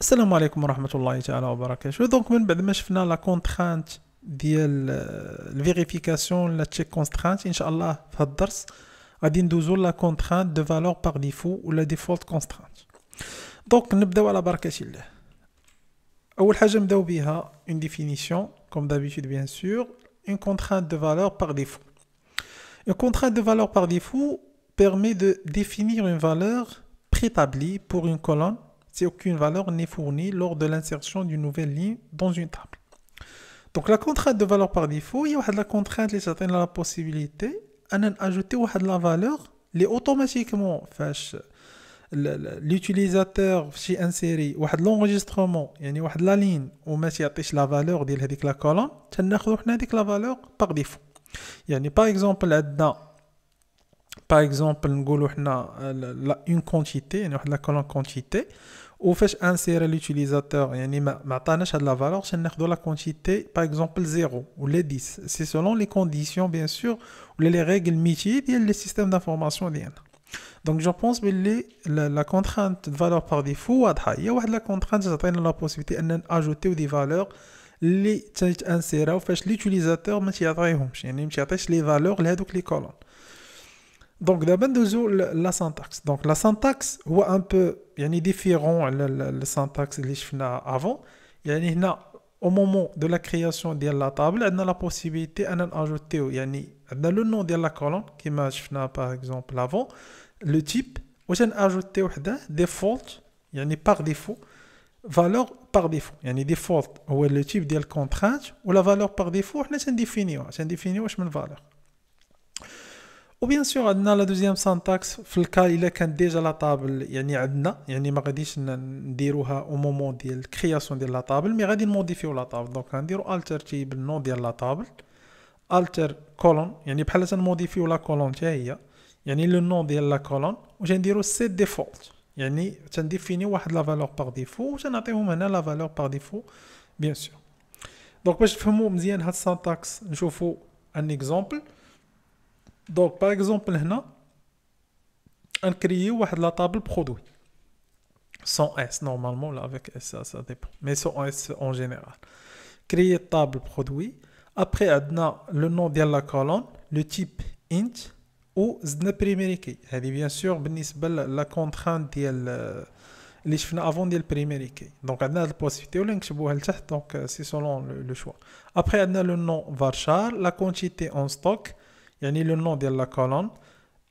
Assalamu alaikum wa rahmatullahi wa barakatuh. Donc, maintenant, la contrainte de vérification, la check constraint, Inch'Allah, je vais vous donner la contrainte de valeur par défaut ou la default constraint. Donc, nous allons vous donner la barakatuh. Nous allons une définition, comme d'habitude, bien sûr, une contrainte de valeur par défaut. Une contrainte de valeur par défaut permet de définir une valeur préétablie pour une colonne si aucune valeur n'est fournie lors de l'insertion d'une nouvelle ligne dans une table. Donc la contrainte de valeur par défaut, il y a la contrainte qui donne la possibilité d'ajouter la valeur qui automatiquement l'utilisateur si insérer l'enregistrement, de la ligne ou il la valeur ديال هذيك la colonne, il y cette la valeur par défaut. a par exemple là dedans, par exemple euh, une quantité, une la colonne quantité ou fêche insérer l'utilisateur, il y a une métane à la valeur, c'est la quantité, par exemple 0 ou 10. C'est selon les conditions, bien sûr, ou les règles mitigées, ou les systèmes d'information. Donc, je pense que la contrainte de valeur par défaut, il y a La contrainte, c'est la possibilité d'ajouter des valeurs, les changes insérées, ou fêche l'utilisateur, il y a une métane à la valeur, il y a les donc, d'abord, nous la syntaxe. Donc, la syntaxe est un peu yani, différent de la syntaxe que avant. au moment de la création de la table, on a la possibilité d'ajouter yani, le nom de la colonne, qui m'a par exemple avant, le type, ou j'ai ajouté default, yani, par défaut, valeur par défaut. Yani, default, ou le type de la contrainte, ou la valeur par défaut, on définit, on définit une valeur. وبيان سور عندنا لا دوزيام سانتاكس في الكا الا كانت ديجا لا طابل يعني عندنا يعني ما غاديش نديروها او مومون ديال الكرياسيون ديال لا طابل مي غادي نموديفيو لا طابل دونك غنديرو التر تيب النو ديال لا طابل التر كولون يعني بحال تنموديفيو لا كولون حتى هي يعني لو نو ديال لا كولون و تنديرو سيت ديفولت يعني تنديفيني واحد لا فالور باغ ديفو و تنعطيهم هنا لا فالور باغ ديفو بيان سور دونك باش تفهموا مزيان هاد السانتاكس نشوفوا ان اكزومبل Donc par exemple هنا crée واحد la table produit, sans S normalement, avec S ça, ça, dépend, mais sans S en général. Créer table produit. Après, on le nom de la colonne, le type int ou zneprimériki. Elle bien sûr la contrainte de avant de primériki. Donc, on a la possibilité de donc euh, c'est selon le, choix. Après, on a le nom varchar, la quantité en stock, signifie le nom de la colonne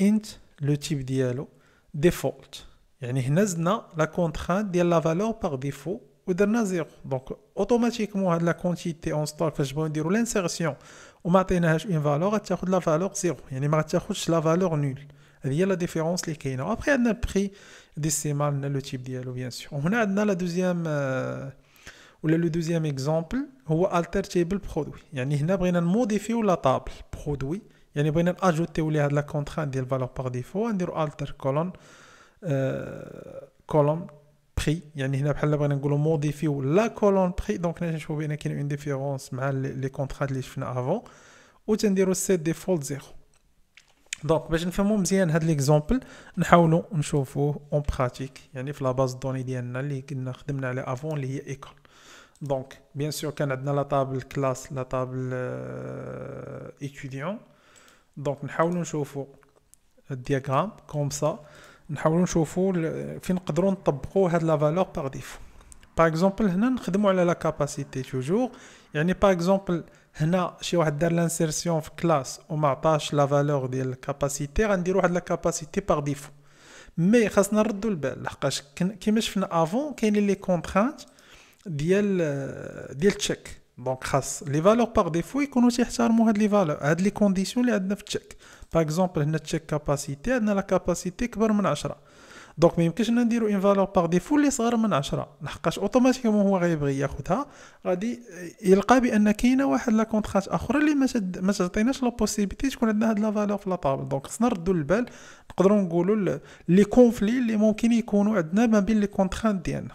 int le type de type de tableau default signifie la contrainte de la valeur par défaut ou de la zéro donc automatiquement la quantité installée par défaut dire l'insertion ou maintenant je une valeur elle vais la valeur zéro signifie je vais pas la valeur nulle il y a la différence qui est là après on a prix décimal, le type de tableau bien sûr on a maintenant le deuxième ou le deuxième exemple ou alter table produit signifie ici on a modifié ou la table produit يعني بغينا ناجوتيو ليه هاد لا كونتران ديال فالور باغ ديفو نديرو التر كولون آه كولون بري يعني هنا بحال بغينا نقولو موديفيو لا كولون بري دونك نشوفو بان كاين اون ديفيرونس مع لي كونترات اللي شفنا افون و تنديرو سيت ديفولت زيرو دونك باش نفهمو مزيان هاد ليكزومبل نحاولو نشوفوه اون براتيك يعني في لا باز دوني ديالنا اللي كنا خدمنا عليها افون اللي هي ايكول دونك بيان سور كان عندنا لا طابل كلاس لا طابل اه, étudiant دونك نحاولوا نشوفوا الدياغرام كوم سا نحاولوا نشوفوا فين نقدروا نطبقوا هاد لا فالور باغ ديفو باغ اكزومبل هنا نخدموا على لا كاباسيتي توجور يعني باغ اكزومبل هنا شي واحد دار لانسيرسيون في كلاس وما عطاش لا فالور ديال الكاباسيتي غنديروا واحد لا كاباسيتي باغ ديفو مي خاصنا نردوا البال لحقاش كيما شفنا افون كاينين لي كونترانت ديال ديال تشيك دونك خاص لي فالور باغ ديفو يكونوا تيحترموا هاد لي فالور هاد لي كونديسيون اللي عندنا في التشيك باغ اكزومبل هنا التشيك كاباسيتي عندنا لا كاباسيتي كبر من 10 دونك ما يمكنش نديرو ان فالور باغ ديفو اللي صغر من 10 لحقاش اوتوماتيكمون هو غيبغي ياخذها غادي يلقى بان كاينه واحد لا كونطرات اخرى اللي ما شد ما تعطيناش لا بوسيبيتي تكون عندنا هاد لا فالور في لا طابل دونك خصنا نردو البال نقدروا نقولوا لي كونفلي اللي ممكن يكونوا عندنا ما بين لي كونطرات ديالنا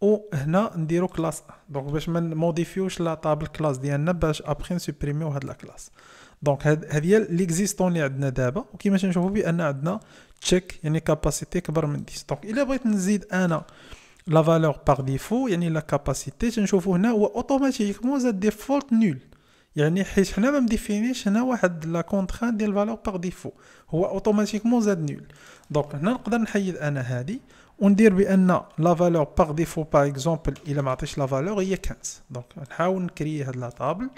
وهنا نديرو كلاس دونك باش ما نموديفيوش لا طابل كلاس ديالنا باش ابخي نسوبريميو هاد لا كلاس دونك هاد هي ليكزيستون اللي عندنا دابا وكيما تنشوفو بان عندنا تشيك يعني كاباسيتي كبر من 10 دونك الا بغيت نزيد انا لا فالور باغ ديفو يعني لا كاباسيتي تنشوفو هنا هو اوتوماتيكمون زاد ديفولت نول يعني حيت حنا ما مديفينيش هنا واحد لا كونتران ديال فالور باغ ديفو هو اوتوماتيكمون زاد نول دونك هنا نقدر نحيد انا هادي وندير بان لا فالور باغ ديفو باغ اكزومبل الا ما عطيش لا فالور هي 15 دونك نحاول نكري هاد لا طابل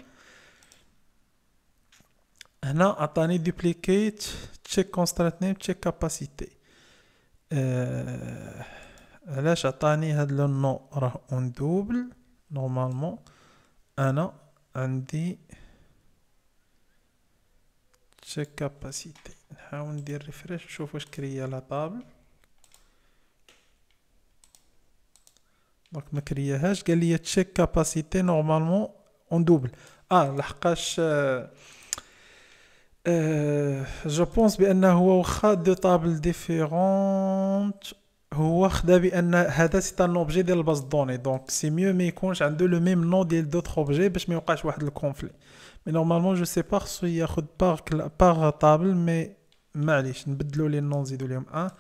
هنا عطاني دوبليكيت تشيك كونسترانت نيم تشيك كاباسيتي أه... علاش عطاني هاد لو نو راه اون دوبل نورمالمون انا عندي تشيك كاباسيتي نحاول ندير ريفريش نشوف واش كريا لا طابل دونك ما كرياهاش قال لي تشيك كاباسيتي نورمالمون اون دوبل اه لحقاش آه جو آه، بونس بانه هو واخا دو طابل ديفيرونت هو خدا بان هذا سي ان اوبجي ديال الباز دوني دونك سي ميو ما يكونش عنده لو ميم نو ديال دوطخ اوبجي باش ما يوقعش واحد الكونفلي مي نورمالمون جو سي با خصو ياخد باغ باغ طابل مي معليش نبدلو لي نو نزيدو ليهم ان أه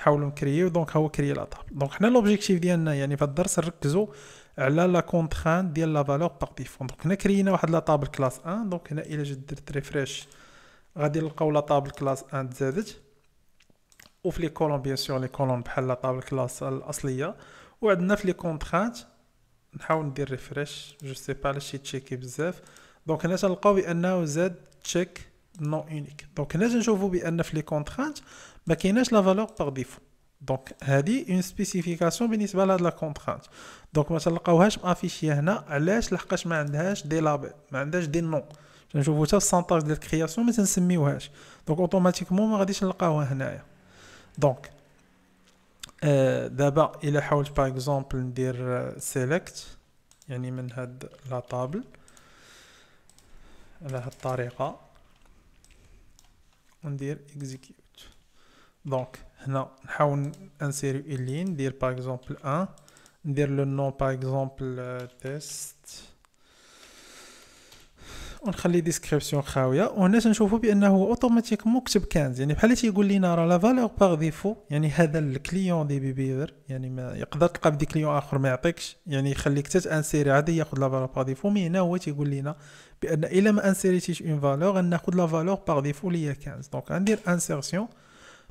نحاولوا نكريو دونك هو كري لا طابل دونك حنا لوبجيكتيف ديالنا يعني في الدرس نركزوا على لا كونتران ديال لا فالور باغ ديفون دونك هنا كرينا واحد لا طابل كلاس 1 دونك هنا الى جد درت ريفريش غادي نلقاو لا طابل كلاس 1 تزادت وفي لي كولون بيان سور لي كولون بحال لا طابل كلاس الاصليه وعندنا في لي كونترانت نحاول ندير ريفريش جو سي با علاش تشيكي بزاف دونك هنا تلقاو بانه زاد تشيك نو اونيك دونك هنا تنشوفوا بان في لي كونترانت ما كايناش لا فالور باغ ديفو دونك هذه اون سبيسيفيكاسيون بالنسبه لهاد لا كونترانت دونك ما تلقاوهاش مافيشيه هنا علاش لحقاش ما عندهاش دي لابيل ما عندهاش دي نو تنشوفو حتى السانتاج ديال الكرياسيون ما تنسميوهاش دونك اوتوماتيكمون ما غاديش نلقاوها هنايا دونك آه دابا الا حاولت باغ اكزومبل ندير سيليكت آه، يعني من هاد لا طابل على هاد الطريقه وندير اكزيكيوت دونك هنا نحاول انسيري اللي ندير باغ اكزومبل ان ندير لو نون باغ اكزومبل تيست ونخلي ديسكريبسيون خاويه وهنا تنشوفوا بانه هو اوتوماتيكمون كتب كانز يعني بحال تيقول لينا راه لا فالور باغ ديفو يعني هذا الكليون دي بي بيفر يعني ما يقدر تلقى بدي كليون اخر ما يعطيكش يعني يخليك حتى تانسيري عادي ياخذ لا فالور باغ ديفو مي هنا هو تيقول لينا بان الا ما انسيريتيش اون فالور غناخذ لا فالور باغ ديفو اللي هي 15 دونك غندير انسيرسيون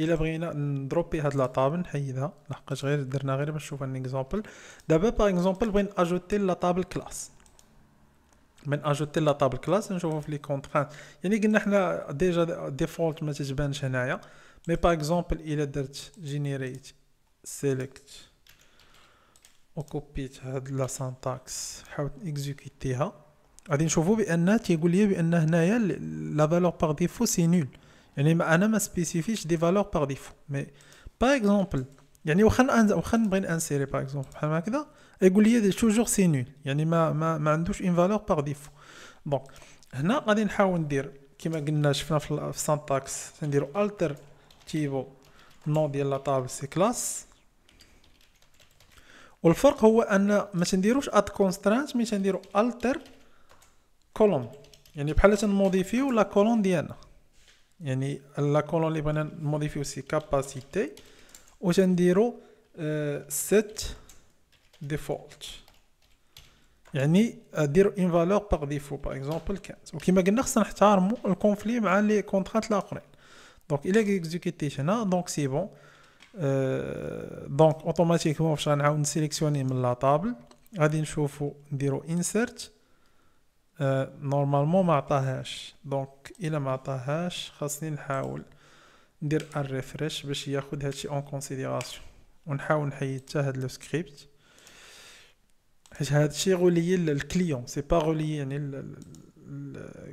الا بغينا ندروبي هاد لاطابل نحيدها لحقاش غير درنا غير باش نشوف ان اكزومبل دابا باغ اكزومبل بغينا اجوتي لاطابل كلاس من اجوتي لاطابل كلاس نشوفو في لي كونترانت يعني قلنا حنا ديجا ديفولت ما تتبانش هنايا مي باغ اكزومبل الا درت جينيريت سيليكت وكوبيت هاد لا سانتاكس حاولت اكزيكوتيها غادي نشوفو بان تيقول لي بان هنايا لا فالور باغ ديفو سي نول يعني ما انا ما سبيسيفيش دي فالور بار ديفو مي باغ اكزومبل يعني واخا واخا نبغي نانسيري باغ اكزومبل بحال هكذا يقول لي توجور سي نول يعني ما ما, ما عندوش اون فالور باغ ديفو بون هنا غادي نحاول ندير كما قلنا شفنا في السانتاكس نديرو التر تيفو نو ديال لا طابل سي كلاس والفرق هو ان ما تنديروش اد كونسترانت مي تنديرو التر كولوم يعني بحال تنموديفيو لا كولون ديالنا يعني لا كولون اللي بغينا نموديفيو سي كاباسيتي و تنديرو سيت ديفولت يعني دير اون فالور باغ ديفو باغ اكزومبل 15 كيما قلنا خصنا نحتارمو الكونفلي مع لي كونترات الاخرين دونك الا اكزيكيتيت هنا دونك سي بون دونك اوتوماتيكمون فاش غنعاود نسيليكسيوني من لا طابل غادي نشوفو نديرو انسيرت نورمالمون آه، ما عطاهاش دونك الا ما عطاهاش خاصني نحاول ندير ان ريفريش باش ياخذ هادشي اون كونسيديراسيون ونحاول نحيد حتى هاد لو سكريبت حيت هادشي غولي للكليون سي با غولي يعني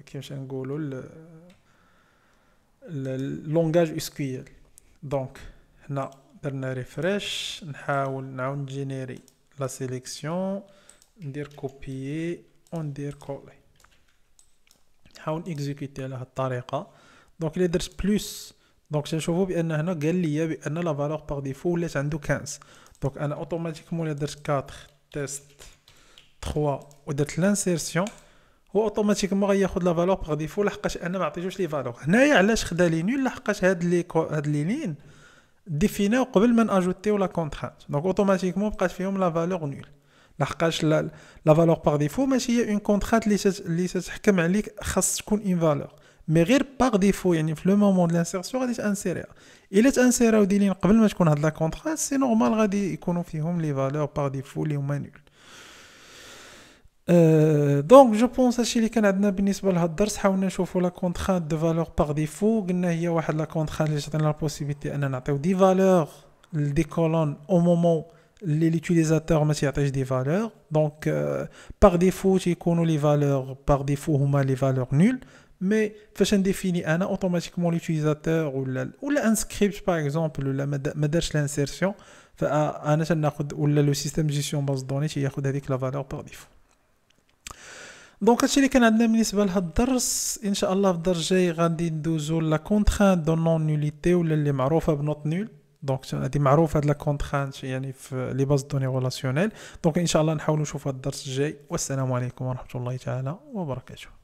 كيفاش نقولوا لونغاج اس كيو ال دونك هنا درنا ريفريش نحاول نعاود نجينيري لا سيليكسيون ندير كوبيي وندير كولي نحاول اكزيكوتي على هاد الطريقه دونك الا درت بلوس دونك تنشوفوا بان هنا قال لي بان لا فالور باغ ديفو ولات عنده 15 دونك انا اوتوماتيكمون الا درت 4 تيست 3 ودرت لانسيرسيون هو اوتوماتيكمون ياخد لا فالور باغ ديفو لحقاش انا ما عطيتوش لي فالور هنايا علاش خدا لي نول لحقاش هاد لي هاد لي لين ديفيناو قبل ما ناجوتيو لا كونترانت دونك اوتوماتيكمون بقات فيهم لا فالور نول لحقاش لا فالور باغ ديفو ماشي هي اون كونترات اللي اللي تتحكم عليك خاص تكون اون فالور مي غير باغ ديفو يعني في لو مومون دو لانسيرسيون غادي تانسيريها الا تانسيراو ديالين قبل ما تكون هاد لا كونترات سي نورمال غادي يكونوا فيهم لي فالور باغ ديفو اللي هما نول دونك جو بونس هادشي اللي كان عندنا بالنسبه لهاد الدرس حاولنا نشوفوا لا كونترات دو فالور باغ ديفو قلنا هي واحد لا كونترات اللي تعطينا لا بوسيبيتي اننا نعطيو دي فالور لدي كولون او مومون l'utilisateur m'attache des valeurs donc euh, par défaut j'ai connu les valeurs par défaut ou les valeurs nulles mais fashion définit un hein, automatiquement l'utilisateur ou la ou la inscript par exemple la madash l'insertion ah, ah, ou le système de gestion base de données il avec la valeur par défaut Donc, هادشي اللي كان عندنا بالنسبه لهاد الدرس ان شاء الله في الدرس الجاي غادي ندوزو la contrainte دو نون نوليتي ولا اللي معروفه بنوت نول دونك هذه معروفه هاد لا كونترانت يعني في لي باز دوني ريلاسيونيل دونك ان شاء الله نحاولوا نشوفوا الدرس الجاي والسلام عليكم ورحمه الله تعالى وبركاته